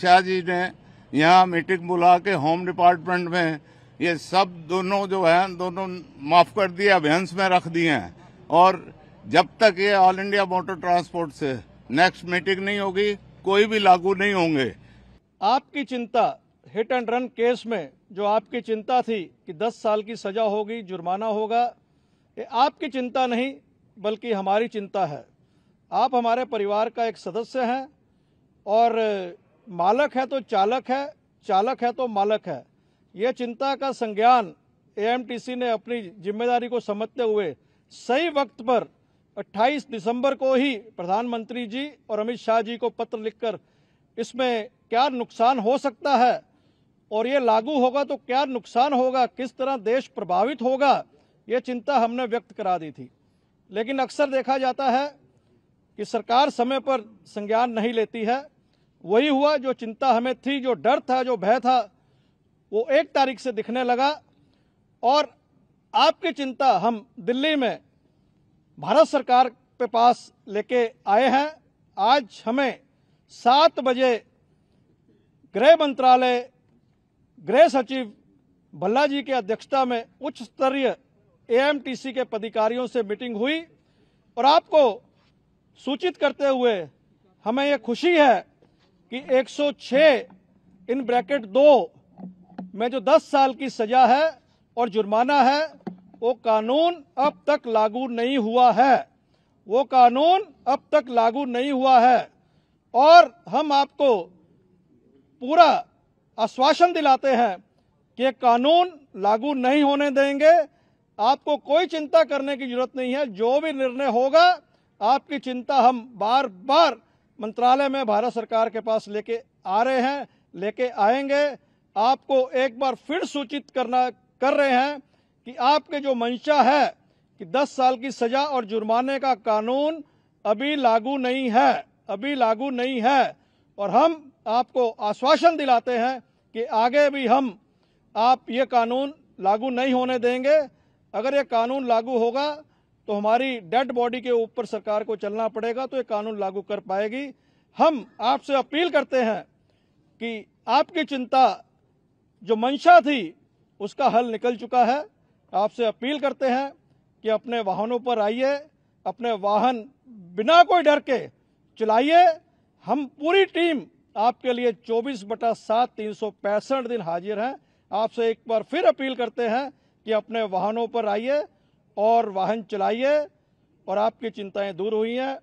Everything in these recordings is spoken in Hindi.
शाह जी ने यहाँ मीटिंग बुला के होम डिपार्टमेंट में ये सब दोनों जो है दोनों माफ़ कर दिए अभियंस में रख दिए हैं और जब तक ये ऑल इंडिया मोटर ट्रांसपोर्ट से नेक्स्ट मीटिंग नहीं होगी कोई भी लागू नहीं होंगे आपकी चिंता हिट एंड रन केस में जो आपकी चिंता थी कि 10 साल की सजा होगी जुर्माना होगा ये आपकी चिंता नहीं बल्कि हमारी चिंता है आप हमारे परिवार का एक सदस्य हैं और मालक है तो चालक है चालक है तो मालक है ये चिंता का संज्ञान एएमटीसी ने अपनी जिम्मेदारी को समझते हुए सही वक्त पर 28 दिसंबर को ही प्रधानमंत्री जी और अमित शाह जी को पत्र लिखकर इसमें क्या नुकसान हो सकता है और ये लागू होगा तो क्या नुकसान होगा किस तरह देश प्रभावित होगा ये चिंता हमने व्यक्त करा दी थी लेकिन अक्सर देखा जाता है कि सरकार समय पर संज्ञान नहीं लेती है वही हुआ जो चिंता हमें थी जो डर था जो भय था वो एक तारीख से दिखने लगा और आपकी चिंता हम दिल्ली में भारत सरकार के पास लेके आए हैं आज हमें सात बजे गृह मंत्रालय गृह सचिव भल्ला जी के अध्यक्षता में उच्च स्तरीय एएमटीसी के पदाधिकारियों से मीटिंग हुई और आपको सूचित करते हुए हमें यह खुशी है कि 106 इन ब्रैकेट दो में जो 10 साल की सजा है और जुर्माना है वो कानून अब तक लागू नहीं हुआ है वो कानून अब तक लागू नहीं हुआ है और हम आपको पूरा आश्वासन दिलाते हैं कि कानून लागू नहीं होने देंगे आपको कोई चिंता करने की जरूरत नहीं है जो भी निर्णय होगा आपकी चिंता हम बार बार मंत्रालय में भारत सरकार के पास लेके आ रहे हैं लेके आएंगे आपको एक बार फिर सूचित करना कर रहे हैं कि आपके जो मंशा है कि 10 साल की सजा और जुर्माने का कानून अभी लागू नहीं है अभी लागू नहीं है और हम आपको आश्वासन दिलाते हैं कि आगे भी हम आप ये कानून लागू नहीं होने देंगे अगर ये कानून लागू होगा तो हमारी डेड बॉडी के ऊपर सरकार को चलना पड़ेगा तो ये कानून लागू कर पाएगी हम आपसे अपील करते हैं कि आपकी चिंता जो मंशा थी उसका हल निकल चुका है आपसे अपील करते हैं कि अपने वाहनों पर आइए अपने वाहन बिना कोई डर के चलाइए हम पूरी टीम आपके लिए 24 बटा सात तीन सौ पैंसठ दिन हाजिर हैं आपसे एक बार फिर अपील करते हैं कि अपने वाहनों पर आइए और वाहन चलाइए और आपकी चिंताएं दूर हुई हैं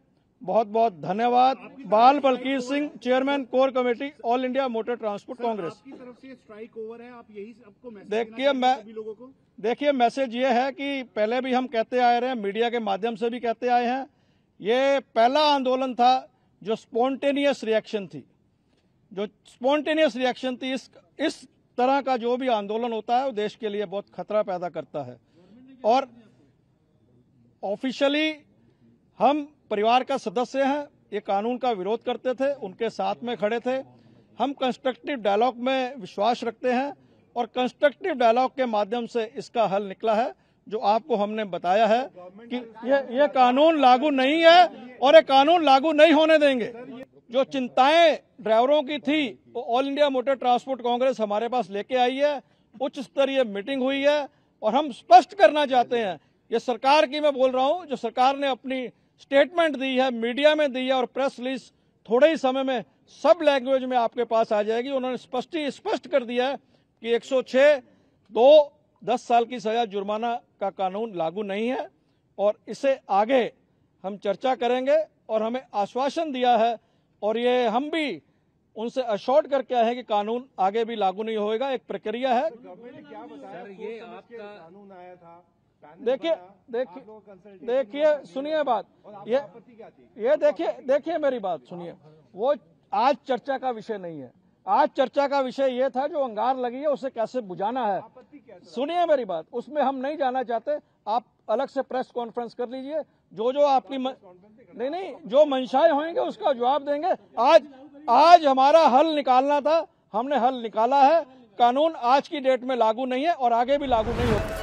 बहुत बहुत धन्यवाद Bal Balkir Singh chairman core committee all India motor transport congress तरफ से स्ट्राइक ओवर है आप यही देखिए मैं देखिए मैसेज ये है कि पहले भी हम कहते आए रहे हैं मीडिया के माध्यम से भी कहते आए हैं ये पहला आंदोलन था जो स्पॉन्टेनियस रिएक्शन थी जो स्पॉन्टेनियस रिएक्शन थी इस इस तरह का जो भी आंदोलन होता है वो देश के लिए बहुत खतरा पैदा करता है और ऑफिशियली हम परिवार का सदस्य हैं ये कानून का विरोध करते थे उनके साथ में खड़े थे हम कंस्ट्रक्टिव डायलॉग में विश्वास रखते हैं और कंस्ट्रक्टिव डायलॉग के माध्यम से इसका हल निकला है जो आपको हमने बताया है कि ये ये कानून लागू नहीं है और ये कानून लागू नहीं होने देंगे जो चिंताएं ड्राइवरों की थी वो all India motor transport congress हमारे पास लेके आई है उच्च स्तरीय मीटिंग हुई है और हम स्पष्ट करना चाहते हैं ये सरकार की मैं बोल रहा हूँ जो सरकार ने अपनी स्टेटमेंट दी है मीडिया में दी है और प्रेस रिलीज थोड़े ही समय में सब लैंग्वेज में आपके पास आ जाएगी उन्होंने स्पष्ट ही स्पष्ट कर दिया है कि 106 दो दस साल की सजा जुर्माना का कानून लागू नहीं है और इसे आगे हम चर्चा करेंगे और हमें आश्वासन दिया है और ये हम भी उनसे अशोर्ड करके आए हैं कि कानून आगे भी लागू नहीं होगा एक प्रक्रिया है तो ने क्या बताया ये आपका कानून आया था देखिए देखिए देखिए सुनिए बात ये ये देखिए देखिए मेरी बात सुनिए वो आज चर्चा का विषय नहीं है आज चर्चा का विषय ये था जो अंगार लगी है उसे कैसे बुझाना है सुनिए मेरी बात उसमें हम नहीं जाना चाहते आप अलग से प्रेस कॉन्फ्रेंस कर लीजिए जो जो आपकी नहीं नहीं जो मंशाएं होंगे उसका जवाब देंगे आज आज हमारा हल निकालना था हमने हल निकाला है कानून आज की डेट में लागू नहीं है और आगे भी लागू नहीं होगा